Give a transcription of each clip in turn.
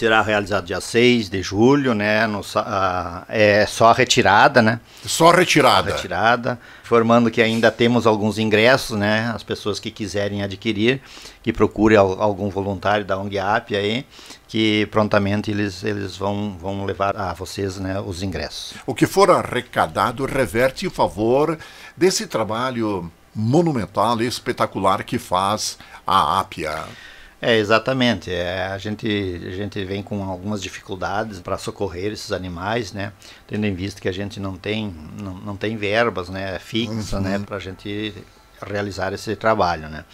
será realizado dia 6 de julho, né? No, é só retirada, né? Só retirada. Só retirada. Informando que ainda temos alguns ingressos, né? As pessoas que quiserem adquirir, que procure algum voluntário da ONG aí, que prontamente eles, eles vão, vão levar a vocês né, os ingressos. O que for arrecadado reverte em favor desse trabalho monumental e espetacular que faz a Ápia. É, exatamente. É, a, gente, a gente vem com algumas dificuldades para socorrer esses animais, né? Tendo em vista que a gente não tem, não, não tem verbas né, fixas né, uhum. né, para a gente realizar esse trabalho, né?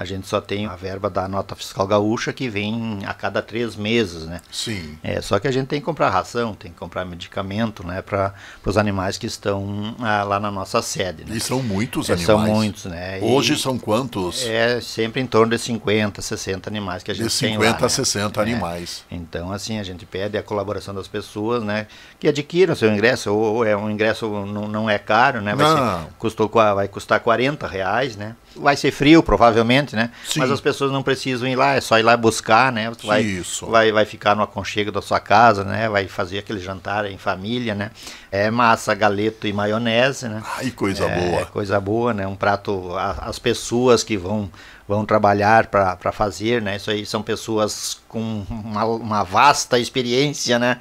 a gente só tem a verba da nota fiscal gaúcha que vem a cada três meses, né? Sim. É, só que a gente tem que comprar ração, tem que comprar medicamento, né, para os animais que estão ah, lá na nossa sede. Né? E são muitos é, animais. São muitos, né? Hoje e são quantos? É, sempre em torno de 50, 60 animais que a gente tem. De 50 lá, a né? 60 é. animais. Então, assim, a gente pede a colaboração das pessoas, né, que adquiram seu ingresso, ou, ou é um ingresso não, não é caro, né? Vai, não. Ser, custou, vai custar 40 reais, né? Vai ser frio, provavelmente né? Sim. Mas as pessoas não precisam ir lá, é só ir lá buscar, né? Tu vai, Isso. Vai, vai ficar no aconchego da sua casa, né? Vai fazer aquele jantar em família, né? É massa, galeto e maionese, né? Ai, coisa é, boa. Coisa boa, né? Um prato, a, as pessoas que vão vão trabalhar para fazer, né? Isso aí são pessoas com uma, uma vasta experiência, né?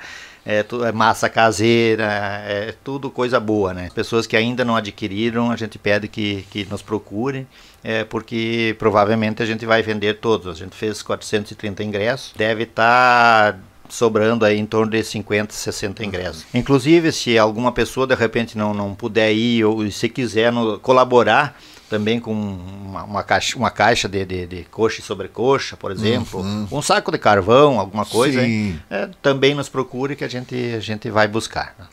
é, é massa caseira, é, é tudo coisa boa, né? Pessoas que ainda não adquiriram, a gente pede que, que nos procurem, é, porque provavelmente a gente vai vender todos. A gente fez 430 ingressos, deve estar. Tá sobrando aí em torno de 50, 60 ingressos. Inclusive, se alguma pessoa de repente não, não puder ir ou se quiser no, colaborar, também com uma, uma caixa, uma caixa de, de, de, coxa e sobrecoxa, por exemplo, uhum. um saco de carvão, alguma coisa, é, também nos procure que a gente, a gente vai buscar. Né?